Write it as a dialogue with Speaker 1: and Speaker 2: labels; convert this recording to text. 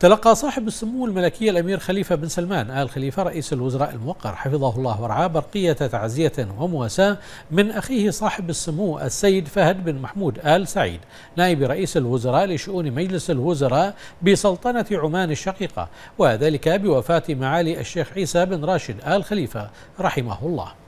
Speaker 1: تلقى صاحب السمو الملكي الأمير خليفة بن سلمان آل خليفة رئيس الوزراء الموقر حفظه الله ورعاه برقية تعزية ومواساة من أخيه صاحب السمو السيد فهد بن محمود آل سعيد نائب رئيس الوزراء لشؤون مجلس الوزراء بسلطنة عمان الشقيقة وذلك بوفاة معالي الشيخ عيسى بن راشد آل خليفة رحمه الله